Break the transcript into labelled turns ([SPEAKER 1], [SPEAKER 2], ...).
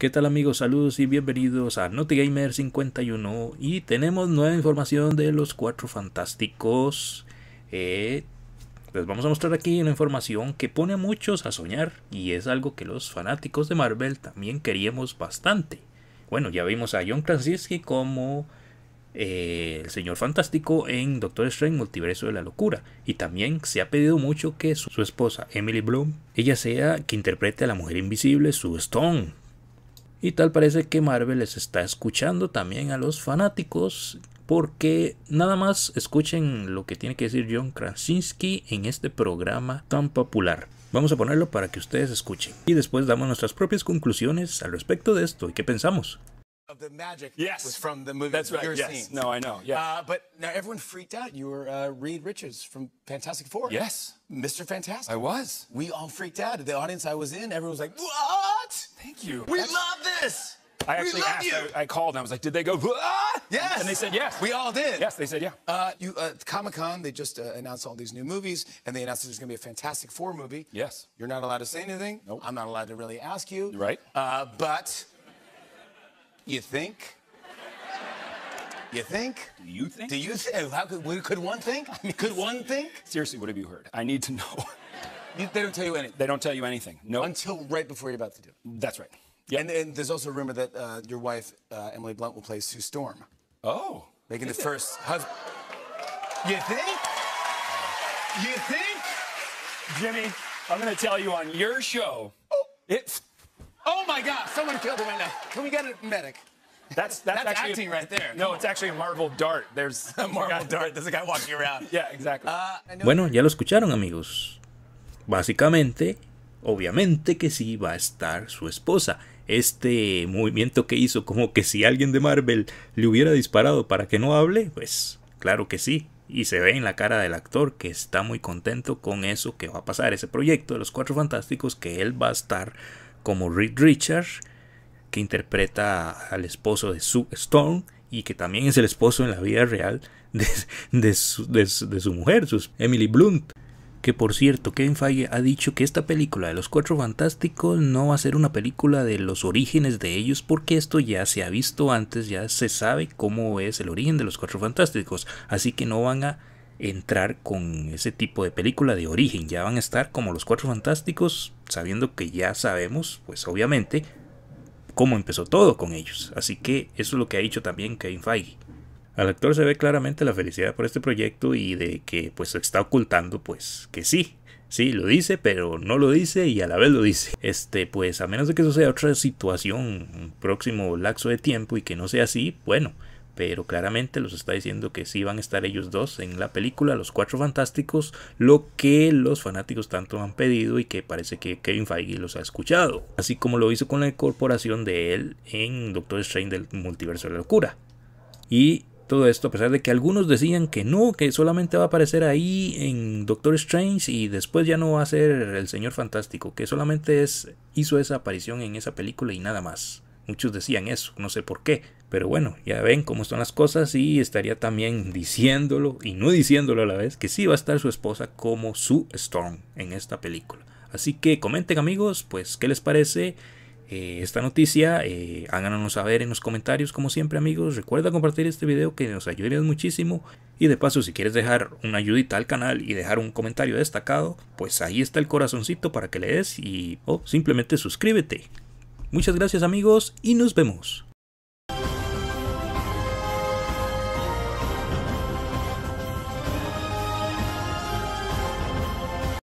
[SPEAKER 1] ¿Qué tal amigos? Saludos y bienvenidos a Gamer 51 y tenemos nueva información de los cuatro fantásticos. Eh, les vamos a mostrar aquí una información que pone a muchos a soñar y es algo que los fanáticos de Marvel también queríamos bastante. Bueno, ya vimos a John Krasinski como eh, el señor fantástico en Doctor Strange Multiverso de la Locura y también se ha pedido mucho que su, esposa Emily Bloom, ella sea que interprete a la mujer invisible, su Stone y tal parece que Marvel les está escuchando también a los fanáticos porque nada más escuchen lo que tiene que decir John Krasinski en este programa tan popular. Vamos a ponerlo para que ustedes escuchen y después damos nuestras propias conclusiones al respecto de esto y qué pensamos.
[SPEAKER 2] of the magic yes. was from the movie. That's right. Your yes. Seeing. No, I know. Yeah. Uh, but now everyone freaked out. You were uh, Reed Richards from Fantastic Four. Yes. Mr. Fantastic. I was. We all freaked out. The audience I was in, everyone was like, "What? Thank you. We That's... love this." I actually asked. You. I, I, called and I was like, "Did they go? Ah? Yes." And they said yes. We all did. Yes, they said yeah. Uh, you uh, Comic Con, they just uh, announced all these new movies, and they announced there's going to be a Fantastic Four movie. Yes. You're not allowed to say anything. Nope. I'm not allowed to really ask you. Right. Uh, but you think? You think? Do you think? Do you think? How could, could one think? I mean, could one think? Seriously, what have you heard? I need to know. You, they don't tell you anything. They don't tell you anything. No. Nope. Until right before you're about to do it. That's right. Yep. And, and there's also a rumor that uh, your wife, uh, Emily Blunt, will play Sue Storm. Oh. Making the first husband. You think? You think? Jimmy, I'm going to tell you on your show. Oh. It's Oh my God! Someone killed him get a medic? That's acting right there. No, it's actually a Marvel dart. There's a walking around. yeah, exactly. Uh, bueno,
[SPEAKER 1] ya lo escucharon, amigos. Básicamente, obviamente que sí va a estar su esposa. Este movimiento que hizo como que si alguien de Marvel le hubiera disparado para que no hable, pues claro que sí, y se ve en la cara del actor que está muy contento con eso que va a pasar, ese proyecto de los Cuatro Fantásticos que él va a estar como Rick Richards, que interpreta al esposo de Sue Stone y que también es el esposo en la vida real de, de, su, mujer, Emily Blunt. Que por cierto, Kevin Feige ha dicho que esta película de los Cuatro Fantásticos no va a ser una película de los orígenes de ellos porque esto ya se ha visto antes, ya se sabe cómo es el origen de los Cuatro Fantásticos, así que no van a entrar con ese tipo de película de origen. Ya van a estar como los Cuatro Fantásticos, sabiendo que ya sabemos, pues obviamente, cómo empezó todo con ellos. Así que eso es lo que ha dicho también Kevin Feige. Al actor se ve claramente la felicidad por este proyecto y de que pues está ocultando pues que sí, Sí, lo dice, pero no lo dice y a la vez lo dice. Este, pues a menos de que eso sea otra situación, un próximo lapso de tiempo y que no sea así, bueno, pero claramente los está diciendo que sí van a estar ellos dos en la película, los cuatro fantásticos, lo que los fanáticos tanto han pedido y que parece que Kevin Feige los ha escuchado, así como lo hizo con la incorporación de él en Doctor Strange del Multiverso de la Locura. Y todo esto, a pesar de que algunos decían que no, que solamente va a aparecer ahí en Doctor Strange y después ya no va a ser el Señor Fantástico, que solamente hizo esa aparición en esa película y nada más. Muchos decían eso, no sé por qué, pero bueno, ya ven cómo están las cosas y estaría también diciéndolo y no diciéndolo a la vez que sí va a estar su esposa como su Storm en esta película. Así que comenten amigos, pues qué les parece eh, esta noticia, eh, háganos saber en los comentarios como siempre amigos, recuerda compartir este video que nos ayudaría muchísimo y de paso si quieres dejar una ayudita al canal y dejar un comentario destacado, pues ahí está el corazoncito para que le des y o simplemente suscríbete. Muchas gracias amigos y nos vemos.